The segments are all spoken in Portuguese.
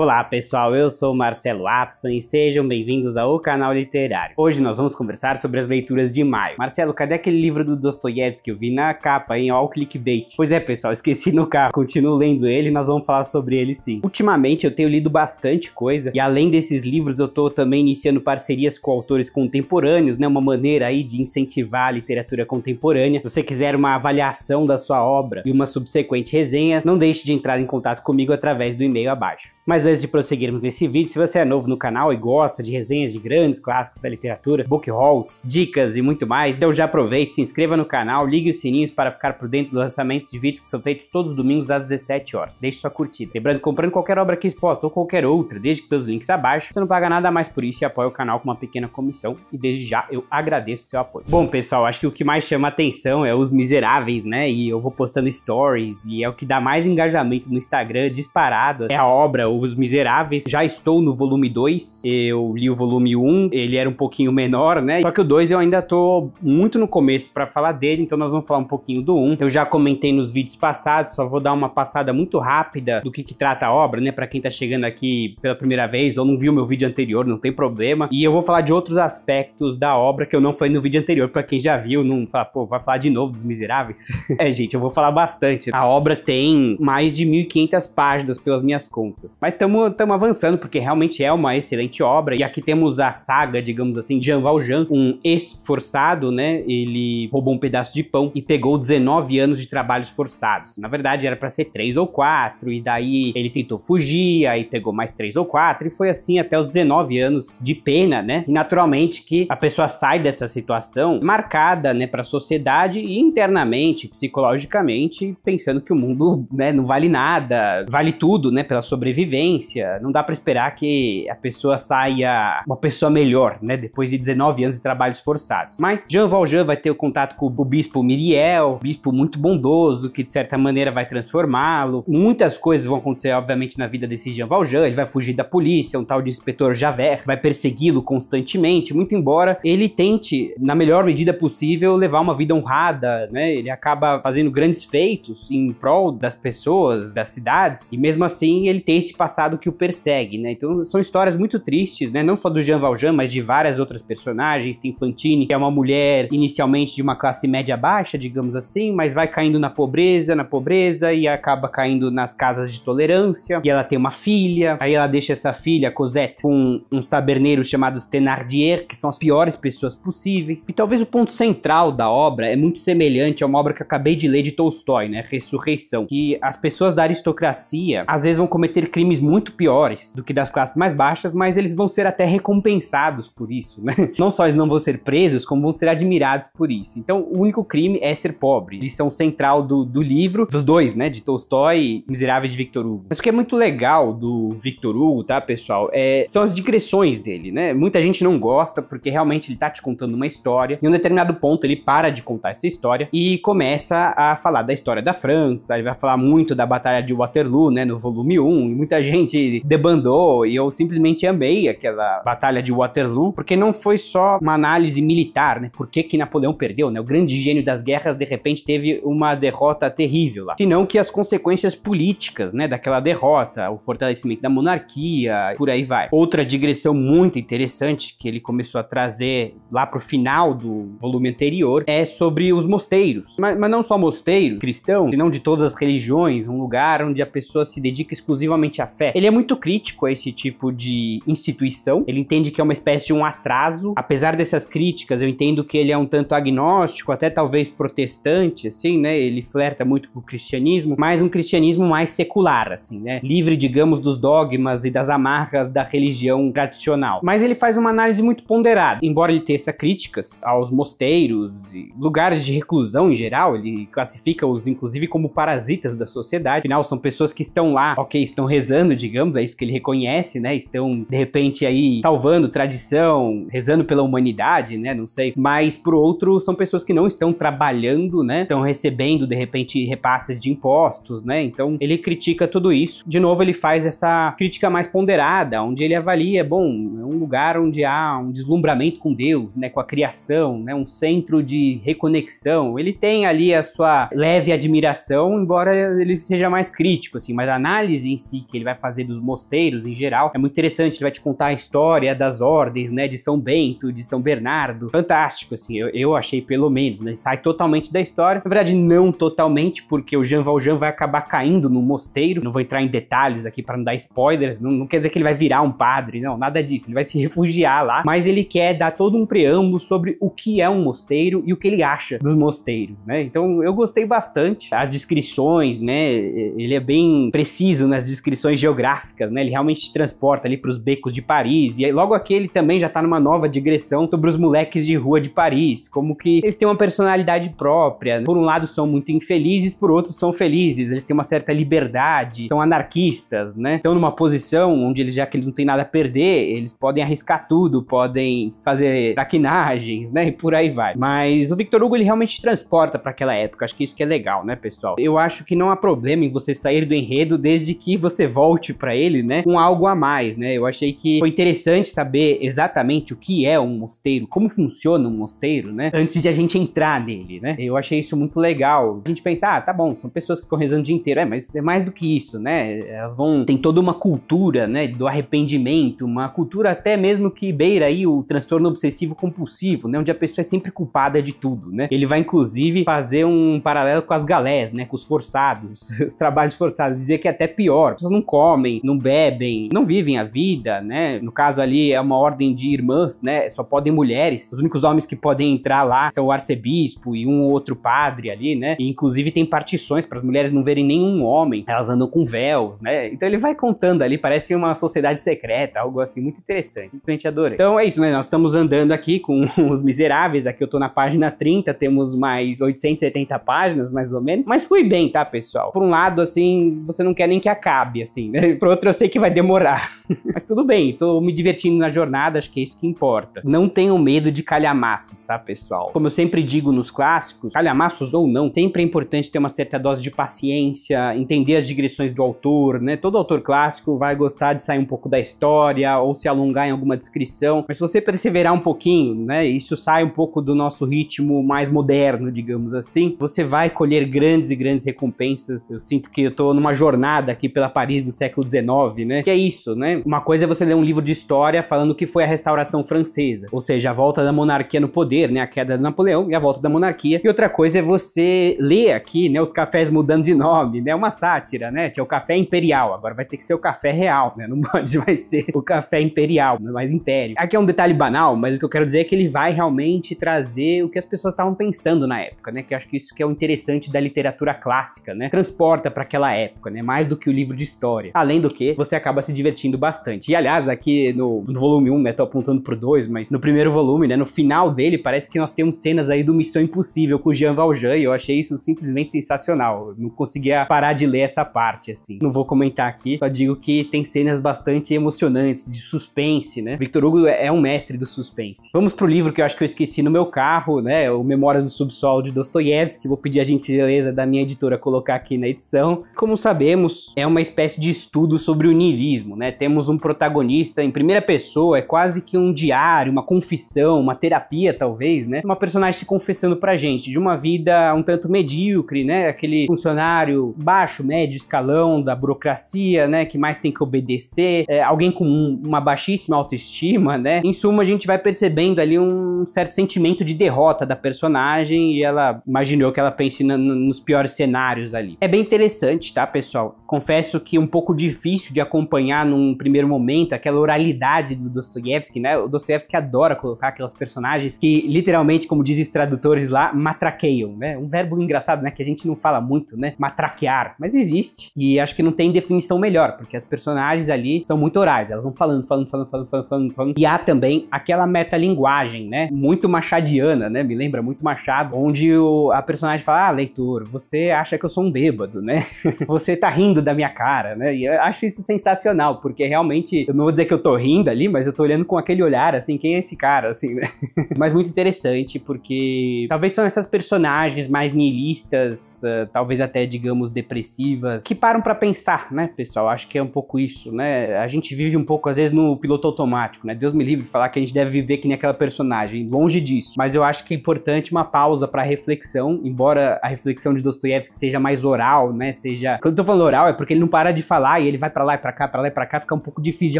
Olá pessoal, eu sou Marcelo Apson e sejam bem-vindos ao canal Literário. Hoje nós vamos conversar sobre as leituras de maio. Marcelo, cadê aquele livro do Dostoiévski que eu vi na capa, hein? Ó, o clickbait. Pois é, pessoal, esqueci no carro. Continuo lendo ele e nós vamos falar sobre ele sim. Ultimamente eu tenho lido bastante coisa e além desses livros eu tô também iniciando parcerias com autores contemporâneos, né? Uma maneira aí de incentivar a literatura contemporânea. Se você quiser uma avaliação da sua obra e uma subsequente resenha, não deixe de entrar em contato comigo através do e-mail abaixo. Mas mas antes de prosseguirmos nesse vídeo, se você é novo no canal e gosta de resenhas de grandes clássicos da literatura, book hauls, dicas e muito mais, então já aproveite, se inscreva no canal, ligue os sininhos para ficar por dentro dos lançamentos de vídeos que são feitos todos os domingos às 17 horas. Deixe sua curtida. Lembrando, comprando qualquer obra aqui exposta ou qualquer outra, desde que pelos links abaixo, você não paga nada mais por isso e apoia o canal com uma pequena comissão. E desde já eu agradeço seu apoio. Bom, pessoal, acho que o que mais chama atenção é os miseráveis, né? E eu vou postando stories e é o que dá mais engajamento no Instagram disparado. É a obra, os Miseráveis. Já estou no volume 2. Eu li o volume 1, um, ele era um pouquinho menor, né? Só que o 2 eu ainda tô muito no começo para falar dele, então nós vamos falar um pouquinho do 1. Um. Eu já comentei nos vídeos passados, só vou dar uma passada muito rápida do que, que trata a obra, né? Para quem tá chegando aqui pela primeira vez ou não viu meu vídeo anterior, não tem problema. E eu vou falar de outros aspectos da obra que eu não falei no vídeo anterior, para quem já viu, não fala, pô, vai falar de novo dos Miseráveis? é, gente, eu vou falar bastante. A obra tem mais de 1500 páginas pelas minhas contas. Mas estamos avançando, porque realmente é uma excelente obra. E aqui temos a saga, digamos assim, de Jean Valjean, um ex-forçado, né? Ele roubou um pedaço de pão e pegou 19 anos de trabalhos forçados. Na verdade, era para ser 3 ou 4, e daí ele tentou fugir, aí pegou mais 3 ou 4, e foi assim até os 19 anos de pena, né? E naturalmente que a pessoa sai dessa situação marcada, né, para a sociedade e internamente, psicologicamente, pensando que o mundo, né, não vale nada, vale tudo, né, pela sobrevivência experiência, não dá para esperar que a pessoa saia uma pessoa melhor, né? Depois de 19 anos de trabalhos forçados. Mas Jean Valjean vai ter o contato com o bispo Miriel, bispo muito bondoso, que de certa maneira vai transformá-lo. Muitas coisas vão acontecer, obviamente, na vida desse Jean Valjean. Ele vai fugir da polícia, um tal de inspetor Javert vai persegui-lo constantemente, muito embora ele tente, na melhor medida possível, levar uma vida honrada, né? Ele acaba fazendo grandes feitos em prol das pessoas, das cidades, e mesmo assim ele tem esse passado passado que o persegue, né? Então são histórias muito tristes, né? Não só do Jean Valjean, mas de várias outras personagens. Tem Fantine, que é uma mulher inicialmente de uma classe média baixa, digamos assim, mas vai caindo na pobreza, na pobreza e acaba caindo nas casas de tolerância. E ela tem uma filha, aí ela deixa essa filha, Cosette, com uns taberneiros chamados Thenardier, que são as piores pessoas possíveis. E talvez o ponto central da obra é muito semelhante a uma obra que eu acabei de ler de Tolstói, né? Ressurreição, que as pessoas da aristocracia às vezes vão cometer crimes muito muito piores do que das classes mais baixas, mas eles vão ser até recompensados por isso, né? Não só eles não vão ser presos, como vão ser admirados por isso. Então, o único crime é ser pobre. Lição central do, do livro, dos dois, né? De Tolstói e Miseráveis de Victor Hugo. Mas o que é muito legal do Victor Hugo, tá, pessoal? É, são as digressões dele, né? Muita gente não gosta porque realmente ele tá te contando uma história. Em um determinado ponto, ele para de contar essa história e começa a falar da história da França. Ele vai falar muito da Batalha de Waterloo, né? No volume 1. E muita gente simplesmente debandou e eu simplesmente amei aquela batalha de Waterloo, porque não foi só uma análise militar, né? Por que, que Napoleão perdeu, né? O grande gênio das guerras de repente teve uma derrota terrível lá. Senão que as consequências políticas, né, daquela derrota, o fortalecimento da monarquia, por aí vai. Outra digressão muito interessante que ele começou a trazer lá pro final do volume anterior é sobre os mosteiros. Mas, mas não só mosteiro cristão, senão de todas as religiões, um lugar onde a pessoa se dedica exclusivamente à fé. É, ele é muito crítico a esse tipo de instituição, ele entende que é uma espécie de um atraso. Apesar dessas críticas, eu entendo que ele é um tanto agnóstico, até talvez protestante, assim, né? Ele flerta muito com o cristianismo, mas um cristianismo mais secular, assim, né? Livre, digamos, dos dogmas e das amarras da religião tradicional. Mas ele faz uma análise muito ponderada, embora ele teça críticas aos mosteiros e lugares de reclusão em geral, ele classifica-os inclusive como parasitas da sociedade. Afinal, são pessoas que estão lá, ok, estão rezando humano, digamos, é isso que ele reconhece, né? Estão, de repente, aí salvando tradição, rezando pela humanidade, né? Não sei. Mas, pro outro, são pessoas que não estão trabalhando, né? Estão recebendo, de repente, repasses de impostos, né? Então, ele critica tudo isso. De novo, ele faz essa crítica mais ponderada, onde ele avalia, bom, é um lugar onde há um deslumbramento com Deus, né? Com a criação, né? Um centro de reconexão. Ele tem ali a sua leve admiração, embora ele seja mais crítico, assim. Mas a análise em si que ele vai fazer dos mosteiros em geral. É muito interessante, ele vai te contar a história das ordens, né, de São Bento, de São Bernardo. Fantástico, assim, eu, eu achei pelo menos, né? Sai totalmente da história. Na verdade, não totalmente, porque o Jean Valjean vai acabar caindo no mosteiro. Não vou entrar em detalhes aqui para não dar spoilers, não, não quer dizer que ele vai virar um padre, não, nada disso. Ele vai se refugiar lá, mas ele quer dar todo um preâmbulo sobre o que é um mosteiro e o que ele acha dos mosteiros, né? Então, eu gostei bastante. As descrições, né? Ele é bem preciso nas descrições geográficas geográficas, né? Ele realmente te transporta ali para os becos de Paris. E aí, logo aqui ele também já tá numa nova digressão sobre os moleques de rua de Paris, como que eles têm uma personalidade própria. Por um lado são muito infelizes, por outro são felizes. Eles têm uma certa liberdade, são anarquistas, né? Estão numa posição onde eles já que eles não têm nada a perder, eles podem arriscar tudo, podem fazer traquinagens, né? E por aí vai. Mas o Victor Hugo ele realmente te transporta para aquela época. Acho que isso que é legal, né, pessoal? Eu acho que não há problema em você sair do enredo desde que você volte pacote para ele, né, com algo a mais, né? Eu achei que foi interessante saber exatamente o que é um mosteiro, como funciona um mosteiro, né, antes de a gente entrar nele, né? Eu achei isso muito legal. A gente pensa, ah, tá bom, são pessoas que ficam rezando o dia inteiro, é, mas é mais do que isso, né? Elas vão tem toda uma cultura, né, do arrependimento, uma cultura até mesmo que beira aí o transtorno obsessivo compulsivo, né, onde a pessoa é sempre culpada de tudo, né? Ele vai inclusive fazer um paralelo com as galés, né, com os forçados, os trabalhos forçados, dizer que é até pior, as pessoas não comem comem, não bebem, não vivem a vida, né? No caso ali é uma ordem de irmãs, né? Só podem mulheres. Os únicos homens que podem entrar lá são o arcebispo e um ou outro padre ali, né? E, inclusive tem partições para as mulheres não verem nenhum homem. Elas andam com véus, né? Então ele vai contando ali, parece uma sociedade secreta, algo assim muito interessante. Simplesmente adorei. Então é isso, né? Nós estamos andando aqui com os miseráveis. Aqui eu tô na página 30, temos mais 870 páginas, mais ou menos. Mas fui bem, tá, pessoal? Por um lado, assim, você não quer nem que acabe, assim, né? Para outro eu sei que vai demorar. Mas tudo bem, tô me divertindo na jornada, acho que é isso que importa. Não tenham medo de calhamaços, tá, pessoal? Como eu sempre digo nos clássicos, calhamaços ou não, sempre é importante ter uma certa dose de paciência, entender as digressões do autor, né? Todo autor clássico vai gostar de sair um pouco da história ou se alongar em alguma descrição, mas se você perseverar um pouquinho, né, isso sai um pouco do nosso ritmo mais moderno, digamos assim, você vai colher grandes e grandes recompensas. Eu sinto que eu tô numa jornada aqui pela Paris do século século XIX, né? Que é isso, né? Uma coisa é você ler um livro de história falando que foi a restauração francesa, ou seja, a volta da monarquia no poder, né? A queda de Napoleão e a volta da monarquia. E outra coisa é você ler aqui, né? Os cafés mudando de nome, né? É uma sátira, né? Que é o café imperial. Agora vai ter que ser o café real, né? Não pode mais ser o café imperial, né? mais império. Aqui é um detalhe banal, mas o que eu quero dizer é que ele vai realmente trazer o que as pessoas estavam pensando na época, né? Que eu acho que isso que é o interessante da literatura clássica, né? Transporta para aquela época, né? Mais do que o livro de história. A além do que você acaba se divertindo bastante. E aliás, aqui no, no volume 1, né, tô apontando pro 2, mas no primeiro volume, né, no final dele, parece que nós temos cenas aí do Missão Impossível com o Jean Valjean, e eu achei isso simplesmente sensacional. Eu não conseguia parar de ler essa parte, assim. Não vou comentar aqui, só digo que tem cenas bastante emocionantes, de suspense, né? Victor Hugo é, é um mestre do suspense. Vamos pro livro que eu acho que eu esqueci no meu carro, né, o Memórias do Subsolo de Dostoiévski, vou pedir a gentileza da minha editora colocar aqui na edição. Como sabemos, é uma espécie de estudo sobre o niilismo, né? Temos um protagonista em primeira pessoa, é quase que um diário, uma confissão, uma terapia talvez, né? Uma personagem se confessando pra gente de uma vida um tanto medíocre, né? Aquele funcionário baixo, médio escalão da burocracia, né? Que mais tem que obedecer, é, alguém com um, uma baixíssima autoestima, né? Em suma, a gente vai percebendo ali um certo sentimento de derrota da personagem e ela imaginou que ela pense na, nos piores cenários ali. É bem interessante, tá, pessoal? confesso que é um pouco difícil de acompanhar num primeiro momento aquela oralidade do Dostoiévski, né? O Dostoiévski adora colocar aquelas personagens que literalmente, como dizem os tradutores lá, matraqueiam, né? Um verbo engraçado, né, que a gente não fala muito, né? Matraquear, mas existe. E acho que não tem definição melhor, porque as personagens ali são muito orais, elas vão falando, falando, falando, falando, falando, falando, falando. E há também aquela metalinguagem, né? Muito machadiana, né? Me lembra muito Machado, onde o, a personagem fala: "Ah, leitor, você acha que eu sou um bêbado, né? você tá rindo da minha cara, né? E eu acho isso sensacional, porque realmente, eu não vou dizer que eu tô rindo ali, mas eu tô olhando com aquele olhar, assim, quem é esse cara, assim, né? mas muito interessante, porque talvez são essas personagens mais nihilistas, uh, talvez até, digamos, depressivas, que param para pensar, né, pessoal? Acho que é um pouco isso, né? A gente vive um pouco, às vezes, no piloto automático, né? Deus me livre de falar que a gente deve viver que nem aquela personagem, longe disso. Mas eu acho que é importante uma pausa para reflexão, embora a reflexão de Dostoiévski seja mais oral, né? Seja. Quando eu tô falando oral, é porque ele não para de falar e ele vai para lá e pra cá, para lá e pra cá, fica um pouco difícil de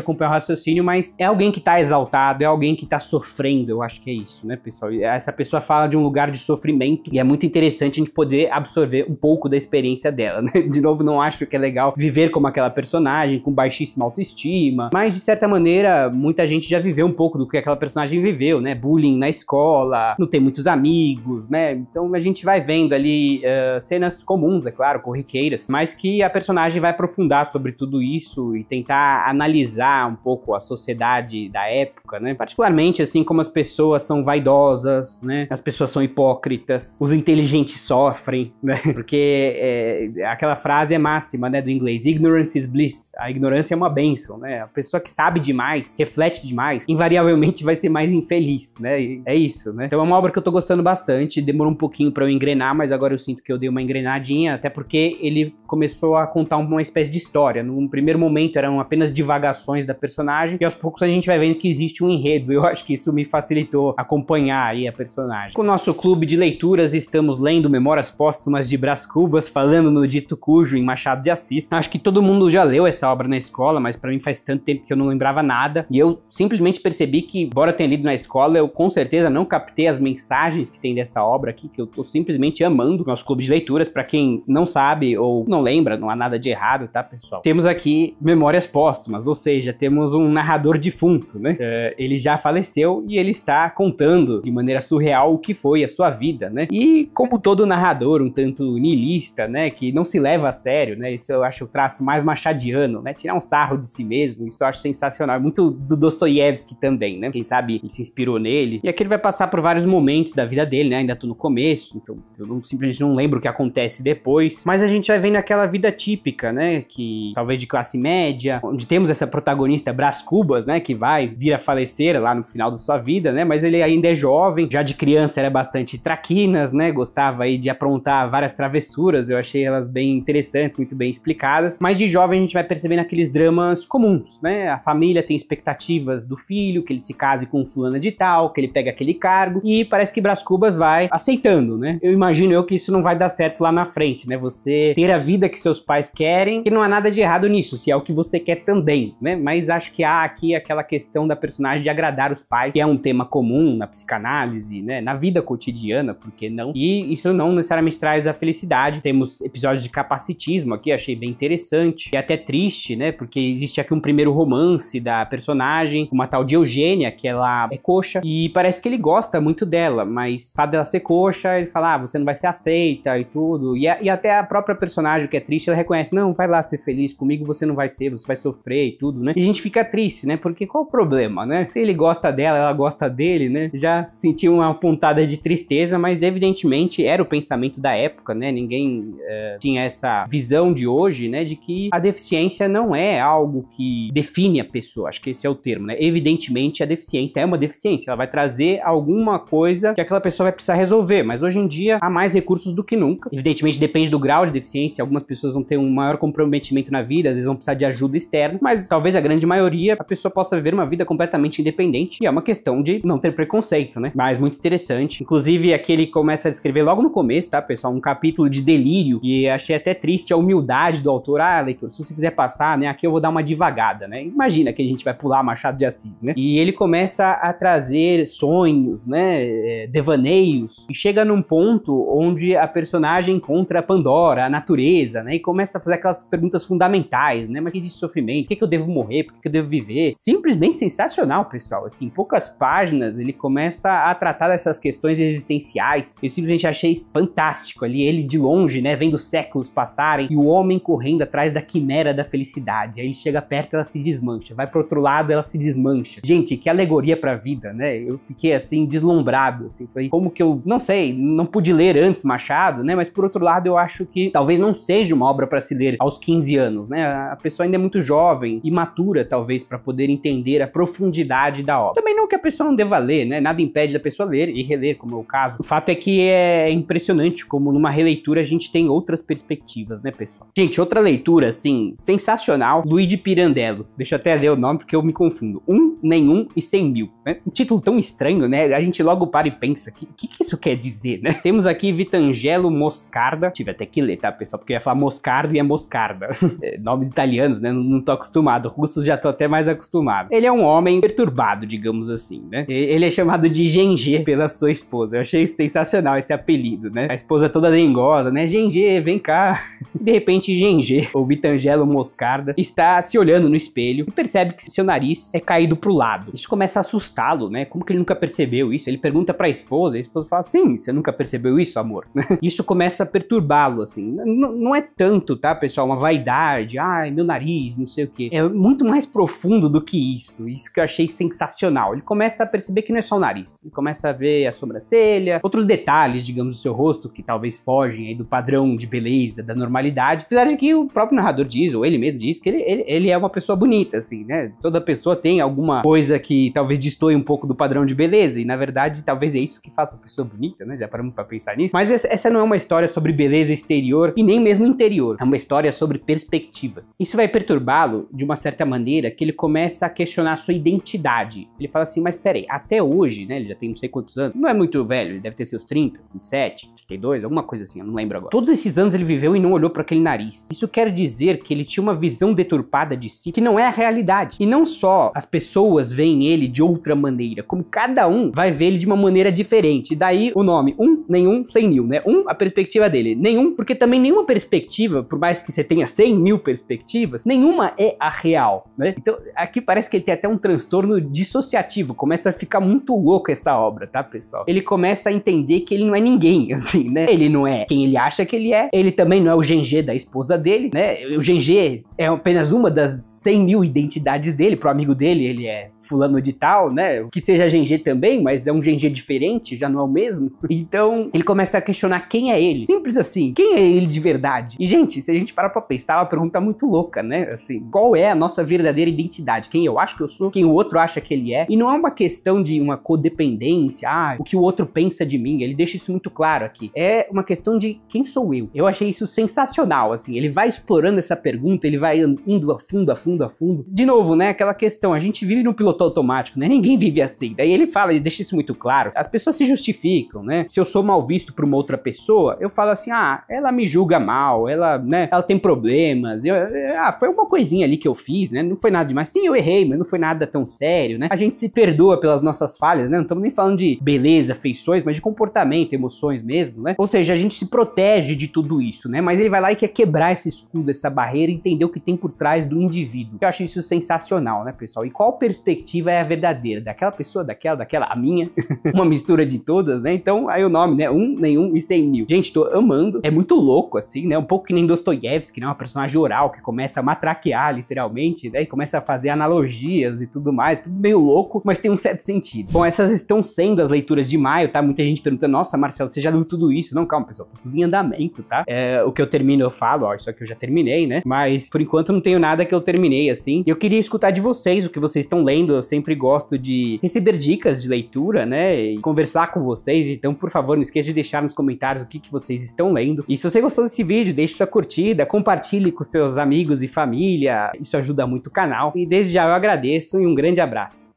acompanhar o raciocínio, mas é alguém que tá exaltado, é alguém que tá sofrendo, eu acho que é isso, né, pessoal? Essa pessoa fala de um lugar de sofrimento e é muito interessante a gente poder absorver um pouco da experiência dela, né? De novo, não acho que é legal viver como aquela personagem, com baixíssima autoestima, mas de certa maneira, muita gente já viveu um pouco do que aquela personagem viveu, né? Bullying na escola, não tem muitos amigos, né? Então a gente vai vendo ali uh, cenas comuns, é claro, corriqueiras, mas que a personagem personagem vai aprofundar sobre tudo isso e tentar analisar um pouco a sociedade da época, né? Particularmente assim como as pessoas são vaidosas, né? As pessoas são hipócritas, os inteligentes sofrem, né? Porque é, aquela frase é máxima, né, do inglês, ignorance is bliss. A ignorância é uma benção, né? A pessoa que sabe demais, reflete demais, invariavelmente vai ser mais infeliz, né? E é isso, né? Então é uma obra que eu tô gostando bastante, demorou um pouquinho para eu engrenar, mas agora eu sinto que eu dei uma engrenadinha, até porque ele começou a contar uma espécie de história. Num primeiro momento eram apenas divagações da personagem e aos poucos a gente vai vendo que existe um enredo. Eu acho que isso me facilitou acompanhar aí a personagem. Com o nosso clube de leituras estamos lendo Memórias Póstumas de Brás Cubas, falando no dito cujo em Machado de Assis. Acho que todo mundo já leu essa obra na escola, mas para mim faz tanto tempo que eu não lembrava nada e eu simplesmente percebi que, embora eu tenha lido na escola, eu com certeza não captei as mensagens que tem dessa obra aqui, que eu tô simplesmente amando. Nosso clube de leituras, para quem não sabe ou não lembra, não há nada nada de errado, tá, pessoal? Temos aqui memórias póstumas, ou seja, temos um narrador defunto, né? É, ele já faleceu e ele está contando de maneira surreal o que foi a sua vida, né? E como todo narrador, um tanto niilista, né, que não se leva a sério, né? Isso eu acho o traço mais machadiano, né? Tirar um sarro de si mesmo, isso eu acho sensacional. Muito do Dostoiévski também, né? Quem sabe ele se inspirou nele. E aqui ele vai passar por vários momentos da vida dele, né? Ainda tô no começo, então eu não, simplesmente não lembro o que acontece depois. Mas a gente vai vendo aquela vida típica típica, né? Que talvez de classe média, onde temos essa protagonista Brás Cubas, né? Que vai vir a falecer lá no final da sua vida, né? Mas ele ainda é jovem, já de criança era bastante traquinas, né? Gostava aí de aprontar várias travessuras, eu achei elas bem interessantes, muito bem explicadas. Mas de jovem a gente vai percebendo aqueles dramas comuns, né? A família tem expectativas do filho, que ele se case com fulana de tal, que ele pega aquele cargo, e parece que Brás Cubas vai aceitando, né? Eu imagino eu que isso não vai dar certo lá na frente, né? Você ter a vida que seus pais querem, e não há nada de errado nisso, se é o que você quer também, né? Mas acho que há aqui aquela questão da personagem de agradar os pais, que é um tema comum na psicanálise, né? Na vida cotidiana, por que não? E isso não necessariamente traz a felicidade. Temos episódios de capacitismo aqui, achei bem interessante e até triste, né? Porque existe aqui um primeiro romance da personagem, uma tal de Eugênia, que ela é coxa, e parece que ele gosta muito dela, mas sabe dela ser coxa, ele fala, ah, você não vai ser aceita e tudo. E, e até a própria personagem, que é triste, ela reconhece conhece, não, vai lá ser feliz, comigo você não vai ser, você vai sofrer e tudo, né? E a gente fica triste, né? Porque qual o problema, né? Se ele gosta dela, ela gosta dele, né? Já senti uma pontada de tristeza, mas evidentemente era o pensamento da época, né? Ninguém eh, tinha essa visão de hoje, né? De que a deficiência não é algo que define a pessoa, acho que esse é o termo, né? Evidentemente a deficiência é uma deficiência, ela vai trazer alguma coisa que aquela pessoa vai precisar resolver, mas hoje em dia há mais recursos do que nunca. Evidentemente depende do grau de deficiência, algumas pessoas vão ter um maior comprometimento na vida, às vezes vão precisar de ajuda externa, mas talvez a grande maioria a pessoa possa viver uma vida completamente independente e é uma questão de não ter preconceito, né? Mas muito interessante. Inclusive, aqui ele começa a descrever logo no começo, tá, pessoal? Um capítulo de delírio e achei até triste a humildade do autor. Ah, leitor, se você quiser passar, né, aqui eu vou dar uma divagada, né? Imagina que a gente vai pular Machado de Assis, né? E ele começa a trazer sonhos, né, é, devaneios e chega num ponto onde a personagem encontra a Pandora, a natureza, né, e começa a fazer aquelas perguntas fundamentais, né? Mas que existe sofrimento? Por que, eu devo morrer? Por que, que eu devo viver? Simplesmente sensacional, pessoal. Assim, em poucas páginas ele começa a tratar dessas questões existenciais. Eu simplesmente achei fantástico ali, ele de longe, né? Vendo séculos passarem e o homem correndo atrás da quimera da felicidade. Aí ele chega perto, ela se desmancha. Vai pro outro lado, ela se desmancha. Gente, que alegoria pra vida, né? Eu fiquei assim, deslumbrado, assim. Falei, como que eu, não sei, não pude ler antes Machado, né? Mas por outro lado, eu acho que talvez não seja uma obra para brasileira aos 15 anos, né? A pessoa ainda é muito jovem, imatura talvez para poder entender a profundidade da obra. Também não que a pessoa não deva ler, né? Nada impede da pessoa ler e reler, como é o caso. O fato é que é impressionante como numa releitura a gente tem outras perspectivas, né, pessoal? Gente, outra leitura assim sensacional, Luigi Pirandello. Deixa eu até ler o nome porque eu me confundo. Um, nenhum e cem mil. Né? Um título tão estranho, né? A gente logo para e pensa que que, que isso quer dizer, né? Temos aqui Vitangelo Moscarda. Tive até que ler, tá, pessoal? Porque eu ia falar Moscardo e a é moscarda. É, nomes italianos, né? Não tô acostumado. Russos já tô até mais acostumado. Ele é um homem perturbado, digamos assim, né? Ele é chamado de Gengê pela sua esposa. Eu achei sensacional esse apelido, né? A esposa toda dengosa, né? Gengê, vem cá. De repente, Gengê, ou Vitangelo Moscarda, está se olhando no espelho e percebe que seu nariz é caído pro lado. Isso começa a assustá-lo, né? Como que ele nunca percebeu isso? Ele pergunta pra esposa, e a esposa fala: Sim, você nunca percebeu isso, amor? Isso começa a perturbá-lo, assim. N não é tanto tá, pessoal? Uma vaidade, ai, meu nariz, não sei o quê. É muito mais profundo do que isso. Isso que eu achei sensacional. Ele começa a perceber que não é só o nariz. Ele começa a ver a sobrancelha, outros detalhes, digamos, do seu rosto, que talvez fogem aí do padrão de beleza, da normalidade. Apesar de que o próprio narrador diz, ou ele mesmo diz, que ele, ele, ele é uma pessoa bonita, assim, né? Toda pessoa tem alguma coisa que talvez destoie um pouco do padrão de beleza. E na verdade, talvez é isso que faça a pessoa bonita, né? Já paramos pra pensar nisso. Mas essa não é uma história sobre beleza exterior e nem mesmo interior. É uma uma história sobre perspectivas. Isso vai perturbá-lo de uma certa maneira que ele começa a questionar a sua identidade. Ele fala assim, mas peraí, até hoje, né, ele já tem não sei quantos anos, não é muito velho, ele deve ter seus 30, 27, 32, alguma coisa assim, eu não lembro agora. Todos esses anos ele viveu e não olhou para aquele nariz. Isso quer dizer que ele tinha uma visão deturpada de si que não é a realidade. E não só as pessoas veem ele de outra maneira, como cada um vai ver ele de uma maneira diferente. Daí o nome, um, nenhum, sem mil, né? Um, a perspectiva dele, nenhum, porque também nenhuma perspectiva, por mais que você tenha 100 mil perspectivas, nenhuma é a real, né? Então, aqui parece que ele tem até um transtorno dissociativo, começa a ficar muito louco essa obra, tá, pessoal? Ele começa a entender que ele não é ninguém, assim, né? Ele não é quem ele acha que ele é, ele também não é o Gengê da esposa dele, né? O Gengê é apenas uma das 100 mil identidades dele, pro amigo dele ele é fulano de tal, né? Que seja Gengê também, mas é um Gengê diferente, já não é o mesmo. Então, ele começa a questionar quem é ele. Simples assim, quem é ele de verdade? E, gente, se a gente parar pra pensar, é uma pergunta muito louca, né? Assim, qual é a nossa verdadeira identidade? Quem eu acho que eu sou, quem o outro acha que ele é. E não é uma questão de uma codependência, ah, o que o outro pensa de mim. Ele deixa isso muito claro aqui. É uma questão de quem sou eu. Eu achei isso sensacional, assim. Ele vai explorando essa pergunta, ele vai indo a fundo, a fundo, a fundo. De novo, né? Aquela questão, a gente vive no piloto automático, né? Ninguém vive assim. Daí ele fala, ele deixa isso muito claro. As pessoas se justificam, né? Se eu sou mal visto por uma outra pessoa, eu falo assim, ah, ela me julga mal, ela, né? Ela tem problemas. Eu, ah, foi uma coisinha ali que eu fiz, né? Não foi nada demais. Sim, eu errei, mas não foi nada tão sério, né? A gente se perdoa pelas nossas falhas, né? Não estamos nem falando de beleza, feições, mas de comportamento, emoções mesmo, né? Ou seja, a gente se protege de tudo isso, né? Mas ele vai lá e quer quebrar esse escudo, essa barreira, entender o que tem por trás do indivíduo. Eu acho isso sensacional, né, pessoal? E qual perspectiva é a verdadeira? Daquela pessoa, daquela, daquela, a minha? uma mistura de todas, né? Então, aí o nome, né? Um, nenhum e cem mil. Gente, tô amando. É muito louco, assim, né? Um pouco que nem Dostoiévski Dostoiévski, né, uma personagem oral que começa a matraquear, literalmente, né, e começa a fazer analogias e tudo mais, tudo meio louco, mas tem um certo sentido. Bom, essas estão sendo as leituras de maio, tá? Muita gente pergunta, nossa, Marcelo, você já leu tudo isso? Não, calma, pessoal, tá tudo em andamento, tá? É, o que eu termino, eu falo, ó, isso aqui eu já terminei, né? Mas, por enquanto, não tenho nada que eu terminei, assim. Eu queria escutar de vocês o que vocês estão lendo, eu sempre gosto de receber dicas de leitura, né, e conversar com vocês, então, por favor, não esqueça de deixar nos comentários o que, que vocês estão lendo. E se você gostou desse vídeo, deixa sua curtida curtida, compartilhe com seus amigos e família, isso ajuda muito o canal. E desde já eu agradeço e um grande abraço.